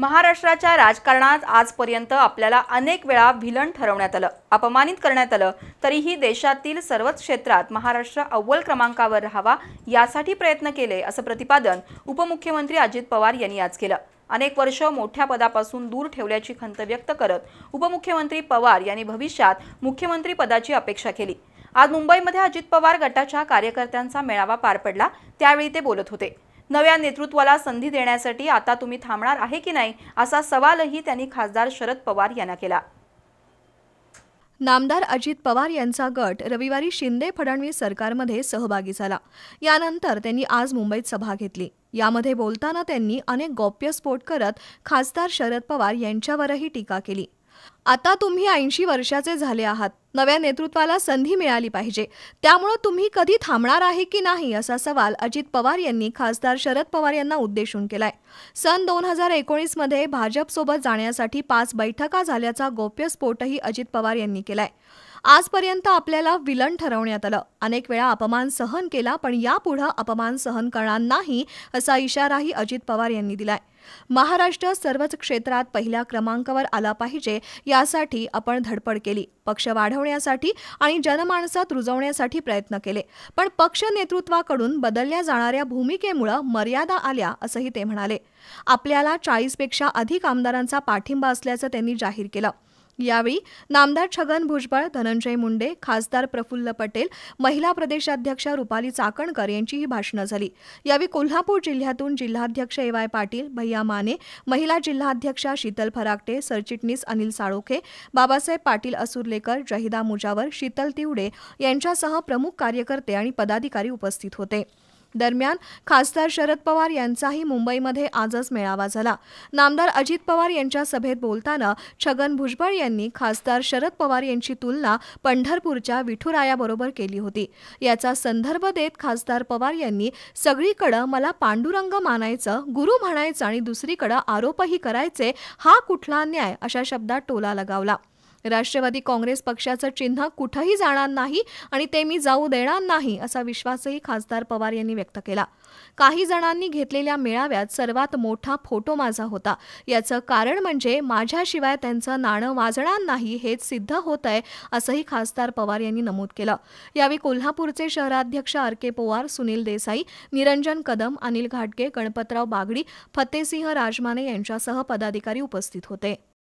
महाराष्ट्राच्या राजकारणात आजपर्यंत आपल्याला अनेक वेळा विलन ठरवण्यात आलं अपमानित करण्यात आलं तरीही देशातील सर्वच क्षेत्रात महाराष्ट्र अव्वल क्रमांकावर राहावा यासाठी प्रयत्न केले असं प्रतिपादन उपमुख्यमंत्री अजित पवार यांनी आज केलं अनेक वर्ष मोठ्या पदापासून दूर ठेवल्याची खंत व्यक्त करत उपमुख्यमंत्री पवार यांनी भविष्यात मुख्यमंत्री पदाची अपेक्षा केली आज मुंबईमध्ये अजित पवार गटाच्या कार्यकर्त्यांचा मेळावा पार पडला त्यावेळी ते बोलत होते नव्या नेतृत्वाला संधी देण्यासाठी आता तुम्ही थांबणार आहे की नाही असा सवालही त्यांनी खासदार शरद पवार यांना केला नामदार अजित पवार यांचा गट रविवारी शिंदे फडणवीस सरकारमध्ये सहभागी झाला यानंतर त्यांनी आज मुंबईत सभा घेतली यामध्ये बोलताना त्यांनी अनेक गौप्यस्फोट करत खासदार शरद पवार यांच्यावरही टीका केली आता तुम्ही ऐंशी वर्षाचे झाले आहात नव्या नेतृत्वाला संधी मिळाली पाहिजे त्यामुळं तुम्ही कधी थांबणार आहे की नाही असा सवाल अजित पवार यांनी खासदार शरद पवार यांना उद्देशून केलाय सन दोन हजार एकोणीसमध्ये भाजपसोबत जाण्यासाठी पाच बैठका झाल्याचा गोप्यस्फोटही अजित पवार यांनी केलाय आजपर्यंत आपल्याला विलन ठरवण्यात आलं अनेक वेळा अपमान सहन केला पण यापुढं अपमान सहन करणार नाही असा इशाराही अजित पवार यांनी दिलाय महाराष्ट्र सर्वच क्षेत्रात पहिल्या क्रमांकावर आला पाहिजे यासाठी आपण धडपड केली पक्ष वाढवण्यासाठी आणि जनमानसात रुजवण्यासाठी प्रयत्न केले पण पक्ष नेतृत्वाकडून बदलल्या जाणाऱ्या भूमिकेमुळं मर्यादा आल्या असंही ते म्हणाले आपल्याला चाळीसपेक्षा अधिक आमदारांचा पाठिंबा असल्याचं त्यांनी जाहीर केलं यावेळी नामदार छगन भुजबळ धनंजय मुंडे खासदार प्रफुल्ल पटेल महिला प्रदेशाध्यक्षा रुपाली चाकणकर यांचीही भाषणं झाली यावेळी कोल्हापूर जिल्ह्यातून जिल्हाध्यक्ष ए वाय पाटील भैया माने महिला जिल्हाध्यक्षा शीतल फराकटे सरचिटणीस अनिल साळोखे बाबासाहेब पाटील असुरलेकर जहिदा मुजावर शीतल तिवडे यांच्यासह प्रमुख कार्यकर्ते आणि पदाधिकारी उपस्थित होते दरम्यान खासदार शरद पवार यांचाही मुंबईमध्ये आजच मेळावा झाला नामदार अजित पवार यांच्या सभेत बोलताना छगन भुजबळ यांनी खासदार शरद पवार यांची तुलना पंढरपूरच्या विठुरायाबरोबर केली होती याचा संदर्भ देत खासदार पवार यांनी सगळीकडं मला पांडुरंग मानायचं गुरु म्हणायचं आणि दुसरीकडं आरोपही करायचे हा कुठला न्याय अशा शब्दात टोला लगावला राष्ट्रवादी काँग्रेस पक्षाचं चिन्ह कुठंही जाणार नाही आणि ते मी जाऊ देणार नाही असा विश्वासही खासदार पवार यांनी व्यक्त केला काही जणांनी घेतलेल्या मेळाव्यात सर्वात मोठा फोटो माझा होता याचं कारण म्हणजे माझ्याशिवाय त्यांचं नाणं वाजणार नाही हेच सिद्ध होत आहे असंही खासदार पवार यांनी नमूद केलं यावेळी कोल्हापूरचे शहराध्यक्ष आर के पवार सुनील देसाई निरंजन कदम अनिल घाटगे गणपतराव बागडी फतेसिंह राजमाने यांच्यासह पदाधिकारी उपस्थित होते